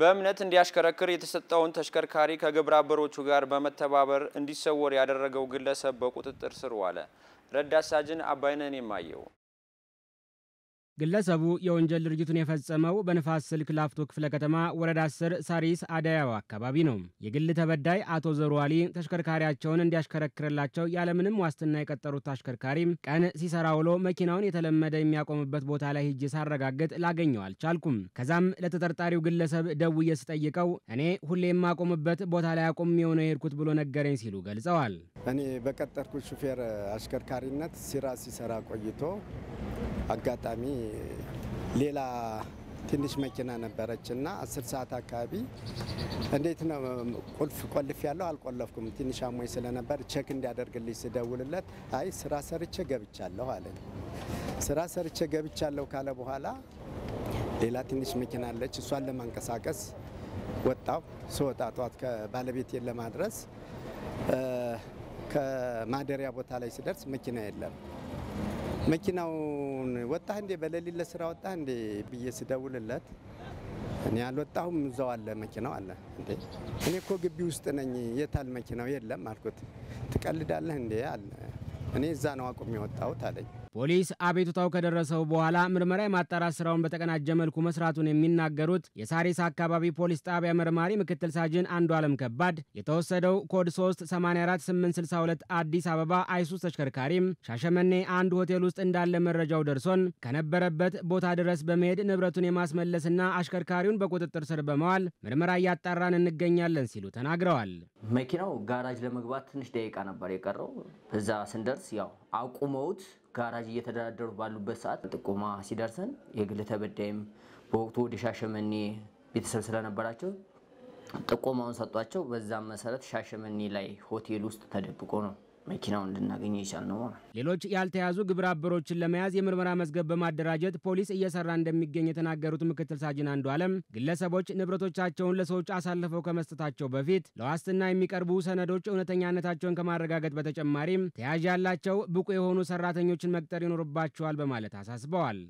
በእምነት እንዲያሽከረክር የተሰጠውን ተሽከርካሪ ከግብረ አበሮቹ ጋር በመተባበር እንዲሰወር ያደረገው ግለሰብ በቁጥጥር ስር ዋለ። ረዳት ሳጅን የማየው ግለሰቡ የወንጀል ድርጊቱን የፈጸመው በንፋስ ስልክ ላፍቶ ክፍለ ከተማ ወረዳ 10 ሳሪስ አዳያው አካባቢ ነው። የግል ተበዳይ አቶ ዘሩ አሊ ተሽከርካሪያቸውን እንዲያሽከረክርላቸው ያለምንም ዋስትና የቀጠሩት አሽከርካሪም ቀን ሲሰራ ውሎ መኪናውን የተለመደ የሚያቆምበት ቦታ ላይ ሂጅ ሳረጋግጥ ላገኘው አልቻልኩም። ከዛም ለተጠርጣሪው ግለሰብ ደውዬ ስጠይቀው እኔ ሁሌ የማቆምበት ቦታ ላይ አቁም የሆነ የሄድኩት ብሎ ነገረኝ ሲሉ ገልጸዋል። እኔ በቀጠርኩት ሹፌር አሽከርካሪነት ሲራ ሲሰራ ቆይቶ አጋጣሚ ሌላ ትንሽ መኪና ነበረች እና አስር ሰዓት አካባቢ እንዴት ነው ቁልፍ ቆልፍ ያለው አልቆለፍኩም፣ ትንሽ አሞኝ ስለነበር ቼክ እንዲያደርግልኝ ስደውልለት አይ ስራ ሰርቼ ገብቻለሁ አለኝ። ስራ ሰርቼ ገብቻለሁ ካለ በኋላ ሌላ ትንሽ መኪና አለች፣ እሷን ለማንቀሳቀስ ወጣው። ስወጣ ጠዋት ከባለቤቴን ለማድረስ ከማደሪያ ቦታ ላይ ስደርስ መኪና የለም። መኪናውን ወጣህ እንዴ በሌሊት ለስራ ወጣህ እንዴ ብዬ ስደውልለት እኔ አልወጣሁም እዛው አለ መኪናው አለ። እንዴ እኔ እኮ ግቢ ውስጥ ነኝ፣ የታል መኪናው? የለም አልኩት። ትቀልዳለህ እንዴ አለ። እኔ እዛ ነው አቁም የወጣሁት አለኝ። ፖሊስ አቤቱታው ከደረሰው በኋላ ምርመራ የማጣራት ስራውን በተቀናጀ መልኩ መስራቱን የሚናገሩት የሳሪስ አካባቢ ፖሊስ ጣቢያ መርማሪ ምክትል ሳጅን አንዱ አለም ከባድ የተወሰደው ኮድ 3 862 አዲስ አበባ አይሱስ ተሽከርካሪም ሻሸመኔ አንድ ሆቴል ውስጥ እንዳለ መረጃው ደርሶን ከነበረበት ቦታ ድረስ በመሄድ ንብረቱን የማስመለስና አሽከርካሪውን በቁጥጥር ስር በመዋል ምርመራ እያጣራን እንገኛለን ሲሉ ተናግረዋል። መኪናው ጋራጅ ለመግባት ትንሽ ደቂቃ ነበር የቀረው። እዛ ስንደርስ ያው አቁመውት ጋራጅ እየተደራደሩ ባሉበት ሰዓት ጥቆማ ሲደርሰን የግል ተበዳይም በወቅቱ ወደ ሻሸመኔ ቤተሰብ ስለነበራቸው ጥቆማውን ሰጧቸው። በዛም መሰረት ሻሸመኔ ላይ ሆቴል ውስጥ ተደብቆ ነው መኪናው እንድናገኘ የቻልነው። ሌሎች ያልተያዙ ግብረ አበሮችን ለመያዝ የምርመራ መዝገብ በማደራጀት ፖሊስ እየሰራ እንደሚገኝ የተናገሩት ምክትል ሳጅን አንዱ አለም ግለሰቦች ንብረቶቻቸውን ለሰዎች አሳልፈው ከመስጠታቸው በፊት ለዋስትና የሚቀርቡ ሰነዶች እውነተኛነታቸውን ከማረጋገጥ በተጨማሪም ተያዥ ያላቸው ብቁ የሆኑ ሰራተኞችን መቅጠር ይኖርባቸዋል በማለት አሳስበዋል።